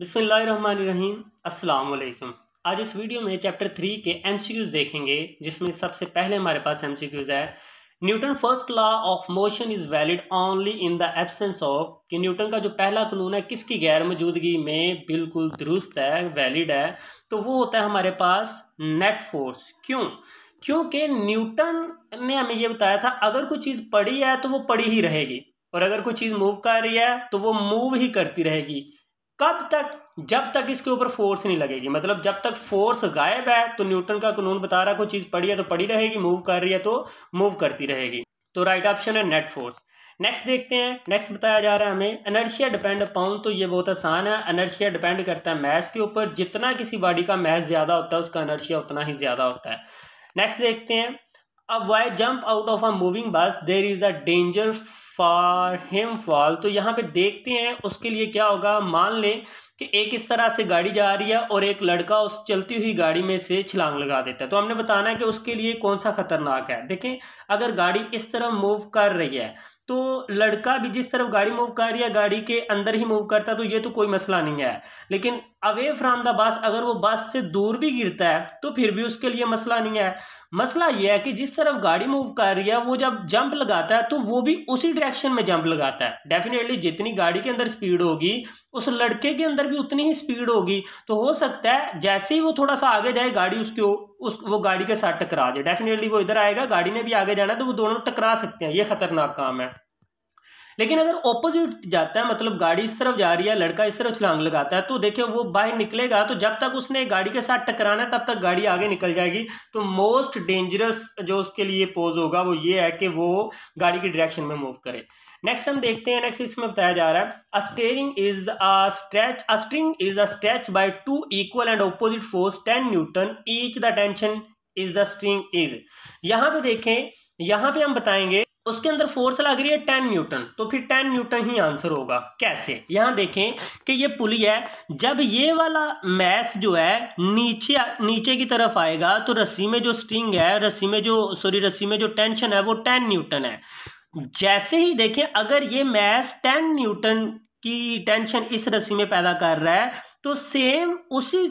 बिसमीम् अल्लाम आज इस वीडियो में चैप्टर थ्री के एम देखेंगे जिसमें सबसे पहले हमारे पास एम है Newton first law of motion is valid only in the absence of कि न्यूटन का जो पहला कानून है किसकी गैर मौजूदगी में बिल्कुल दुरुस्त है वैलिड है तो वो होता है हमारे पास नेट फोर्स क्यों क्योंकि न्यूटन ने हमें ये बताया था अगर कोई चीज़ पड़ी है तो वो पड़ी ही रहेगी और अगर कोई चीज़ मूव कर रही है तो वो मूव ही करती रहेगी कब तक जब तक इसके ऊपर फोर्स नहीं लगेगी मतलब जब तक फोर्स गायब है तो न्यूटन का कानून बता रहा कोई चीज़ पड़ी है तो पड़ी रहेगी मूव कर रही है तो मूव करती रहेगी तो राइट ऑप्शन है नेट फोर्स नेक्स्ट देखते हैं नेक्स्ट बताया जा रहा है हमें एनर्शिया डिपेंड अपॉन तो ये बहुत आसान है एनर्शिया डिपेंड करता है मैथ के ऊपर जितना किसी बॉडी का मैथ ज़्यादा होता है उसका एनर्शिया उतना ही ज़्यादा होता है नेक्स्ट देखते हैं अब why jump out of a moving bus there is a danger for him fall तो यहाँ पे देखते हैं उसके लिए क्या होगा मान लें कि एक इस तरह से गाड़ी जा रही है और एक लड़का उस चलती हुई गाड़ी में से छलांग लगा देता है तो हमने बताना है कि उसके लिए कौन सा खतरनाक है देखें अगर गाड़ी इस तरह मूव कर रही है तो लड़का भी जिस तरफ गाड़ी मूव कर रही है गाड़ी के अंदर ही मूव करता है तो ये तो कोई मसला नहीं है लेकिन अवे फ्राम द बस अगर वो बस से दूर भी गिरता है तो फिर भी उसके लिए मसला नहीं है मसला ये है कि जिस तरफ गाड़ी मूव कर रही है वो जब जंप लगाता है तो वो भी उसी डायरेक्शन में जंप लगाता है डेफिनेटली जितनी गाड़ी के अंदर स्पीड होगी उस लड़के के अंदर भी उतनी ही स्पीड होगी तो हो सकता है जैसे ही वो थोड़ा सा आगे जाए गाड़ी उसके उस वो गाड़ी के साथ टकरा जाए डेफिनेटली वो इधर आएगा गाड़ी ने भी आगे जाना है तो वो दोनों टकरा सकते हैं ये खतरनाक काम है लेकिन अगर ऑपोजिट जाता है मतलब गाड़ी इस तरफ जा रही है लड़का इस तरफ छलांग लगाता है तो देखिए वो बाहर निकलेगा तो जब तक उसने गाड़ी के साथ टकराना है तब तक गाड़ी आगे निकल जाएगी तो मोस्ट डेंजरस जो उसके लिए पोज होगा वो ये है कि वो गाड़ी की डायरेक्शन में मूव करे नेक्स्ट हम देखते हैं नेक्स्ट इसमें बताया जा रहा है a string is a stretch a is a stretch by two equal and opposite force ten newton each the tension is the string is यहां पे देखें यहां पे हम बताएंगे उसके अंदर फोर्स लग रही है टेन न्यूटन तो फिर टेन न्यूटन ही आंसर होगा कैसे यहां देखें कि ये पुली है जब ये वाला मैस जो है नीचे नीचे की तरफ आएगा तो रस्सी में जो स्ट्रिंग है रस्सी में जो सॉरी रस्सी में जो टेंशन है वो टेन न्यूटन है जैसे ही देखें अगर ये मैस टेन न्यूटन की टेंशन इस रस्सी में पैदा कर रहा है तो सेम उसी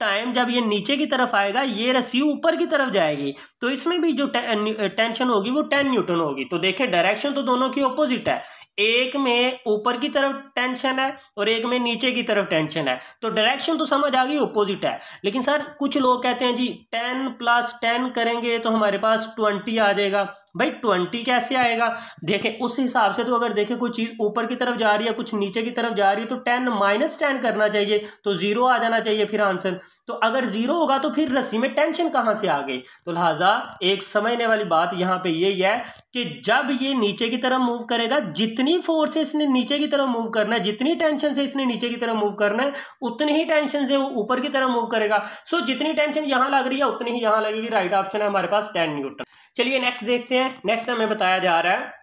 टाइम जब ये नीचे की तरफ आएगा ये रस्सी ऊपर की तरफ जाएगी तो इसमें भी जो टेंशन होगी वो टेन न्यूटन होगी तो देखें डायरेक्शन तो दोनों की ओपोजिट है एक में ऊपर की तरफ टेंशन है और एक में नीचे की तरफ टेंशन है तो डायरेक्शन तो समझ आ गई ओपोजिट है लेकिन सर कुछ लोग कहते हैं जी टेन प्लस टेन करेंगे तो हमारे पास ट्वेंटी आ जाएगा भाई ट्वेंटी कैसे आएगा देखें उस हिसाब से तो अगर देखें कोई चीज़ ऊपर की तरफ जा रही है कुछ नीचे की तरफ जा रही है तो टेन माइनस टेन करना चाहिए तो ज़ीरो आ जाना चाहिए फिर आंसर तो अगर ज़ीरो होगा तो फिर रस्सी में टेंशन कहाँ से आ गई तो लिहाजा एक समझने वाली बात यहाँ पे यही है कि जब ये नीचे की तरफ मूव करेगा जितनी फोर्स से इसने नीचे की तरफ मूव करना है जितनी टेंशन से इसने नीचे की तरफ मूव करना है उतनी ही टेंशन से वो ऊपर की तरफ मूव करेगा सो जितनी टेंशन यहां लग रही है उतनी ही यहां लगेगी राइट ऑप्शन है हमारे पास टेन न्यूटन चलिए नेक्स्ट देखते हैं नेक्स्ट हमें बताया जा रहा है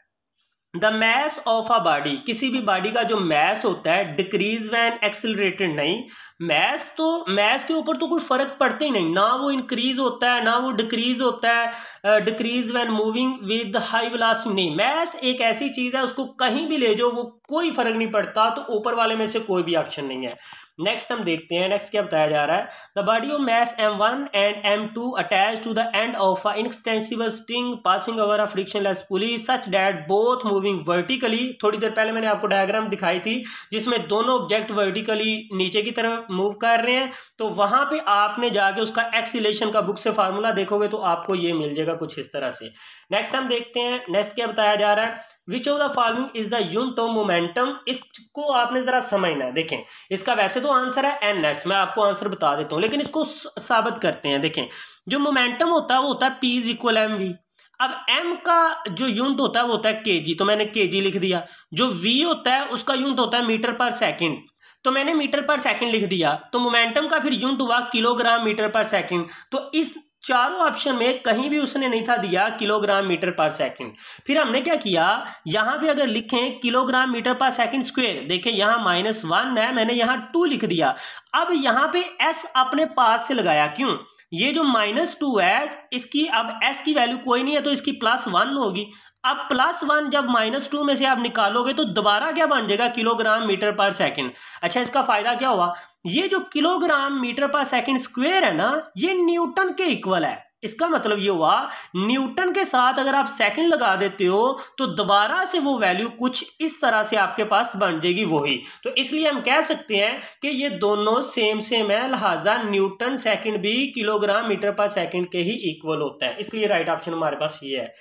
the mass of a body किसी भी बॉडी का जो मैस होता है डिक्रीज वैन एक्सिलरेटेड नहीं मैस तो मैस के ऊपर तो कोई फर्क पड़ता ही नहीं ना वो इंक्रीज होता है ना वो डिक्रीज होता है decrease when moving with high velocity नहीं मैस एक ऐसी चीज़ है उसको कहीं भी ले जाओ वो कोई फर्क नहीं पड़ता तो ऊपर वाले में से कोई भी ऑप्शन नहीं है नेक्स्ट हम देखते हैं नेक्स्ट क्या बताया जा रहा है the body of mass M one and M two attach to the end of a inextensible string passing over a frictionless pulley such that both moving vertically थोड़ी देर पहले मैंने आपको डायग्राम दिखाई थी जिसमें दोनों ऑब्जेक्ट वर्टिकली नीचे की तरफ मूव कर रहे हैं तो वहां पर आपने जाके उसका एक्सीलेशन का बुक से फार्मूला देखोगे तो आपको ये मिल जाएगा कुछ इस तरह से नेक्स्ट हम देखते हैं नेक्स्ट क्या बताया जा रहा है which of the following is the unit of momentum इसको आपने जरा समझना है देखें इसका वैसे तो आंसर है एन एस मैं आपको आंसर बता देता हूँ लेकिन इसको साबित करते हैं देखें जो मोमेंटम होता है वो होता है P is equal M V अब एम का जो यूनिट होता है वो होता है के जी तो मैंने के जी लिख दिया जो वी होता है उसका यूनिट होता है मीटर पर सेकेंड तो मैंने मीटर पर सेकंड लिख दिया तो मोमेंटम का फिर यूनिट हुआ किलोग्राम मीटर पर सेकंड तो इस चारों ऑप्शन में कहीं भी उसने नहीं था दिया किलोग्राम मीटर पर सेकंड फिर हमने क्या किया यहां पे अगर लिखें kilogram metre per second square देखें यहां माइनस वन है मैंने यहां टू लिख दिया अब यहां पे एस अपने पास से लगाया क्यों ये जो माइनस टू है इसकी अब एस की वैल्यू कोई नहीं है तो इसकी प्लस वन होगी अब प्लस वन जब माइनस टू में से आप निकालोगे तो दोबारा क्या बन जाएगा किलोग्राम मीटर पर सेकंड अच्छा इसका फायदा क्या हुआ ये जो kilogram metre per second square है ना ये न्यूटन के इक्वल है इसका मतलब ये हुआ न्यूटन के साथ अगर आप सेकंड लगा देते हो तो दोबारा से वो वैल्यू कुछ इस तरह से आपके पास बन जाएगी वही तो इसलिए हम कह सकते हैं कि ये दोनों सेम सेम है लिहाजा न्यूटन सेकंड भी किलोग्राम मीटर पर सेकंड के ही इक्वल होता है इसलिए राइट ऑप्शन हमारे पास ये है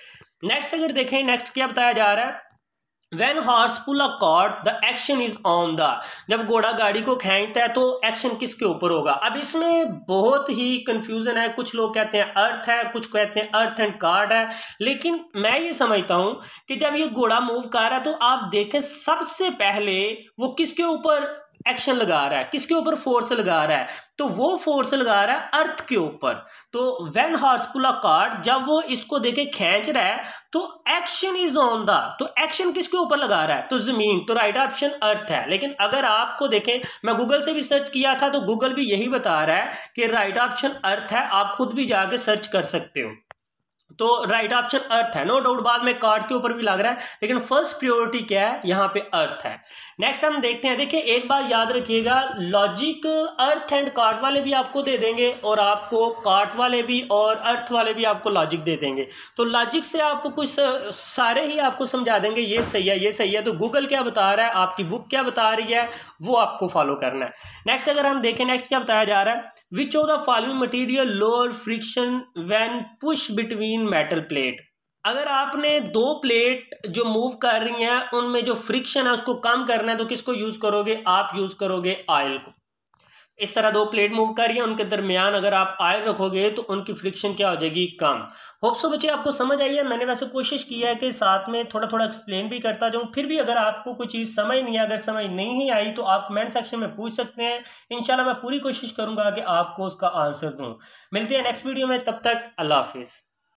नेक्स्ट अगर देखें नेक्स्ट क्या बताया जा रहा है When horse pull a cart, the action is on the जब घोड़ा गाड़ी को खेचता है तो एक्शन किसके ऊपर होगा अब इसमें बहुत ही कंफ्यूजन है कुछ लोग कहते हैं अर्थ है कुछ कहते हैं अर्थ एंड कार्ड है लेकिन मैं ये समझता हूँ कि जब ये घोड़ा मूव कर रहा है तो आप देखें सबसे पहले वो किसके ऊपर एक्शन लगा रहा है किसके ऊपर फोर्स लगा रहा है तो वो फोर्स लगा रहा है अर्थ के ऊपर तो वेन पुला कार्ड जब वो इसको देखे खेच रहा है तो एक्शन इज ऑन द तो एक्शन किसके ऊपर लगा रहा है तो जमीन तो राइट ऑप्शन अर्थ है लेकिन अगर आपको देखें मैं गूगल से भी सर्च किया था तो गूगल भी यही बता रहा है कि राइट ऑप्शन अर्थ है आप खुद भी जाके सर्च कर सकते हो तो राइट ऑप्शन अर्थ है नो डाउट बाद में कार्ड के ऊपर भी लग रहा है लेकिन फर्स्ट प्रियोरिटी क्या है यहाँ पे अर्थ है नेक्स्ट हम देखते हैं देखिए एक बार याद रखिएगा लॉजिक अर्थ एंड कार्ड वाले भी आपको दे देंगे और आपको कार्ड वाले भी और अर्थ वाले भी आपको लॉजिक दे देंगे तो लॉजिक से आपको कुछ सारे ही आपको समझा देंगे ये सही है ये सही है तो गूगल क्या बता रहा है आपकी बुक क्या बता रही है वो आपको फॉलो करना है नेक्स्ट अगर हम देखें नेक्स्ट क्या बताया जा रहा है which of the following material lower friction when push between तीन मेटल प्लेट अगर आपने दो प्लेट जो मूव कर रही हैं उनमें जो फ्रिक्शन है उसको कम करना है तो किसको यूज़ करोगे आप यूज़ करोगे ऑयल को इस तरह दो प्लेट मूव कर रही है उनके दरमियान अगर आप आयल रखोगे तो उनकी फ्रिक्शन क्या हो जाएगी कम होप्सो बच्चे आपको समझ आई है मैंने वैसे कोशिश की है कि साथ में थोड़ा थोड़ा एक्सप्लेन भी करता जाऊँ फिर भी अगर आपको कोई चीज़ समझ नहीं है अगर समझ नहीं ही आई तो आप कमेंट सेक्शन में पूछ सकते हैं इनशाला मैं पूरी कोशिश करूँगा कि आपको उसका आंसर दूँ मिलते हैं नेक्स्ट वीडियो में तब तक अल्लाह हाफिज़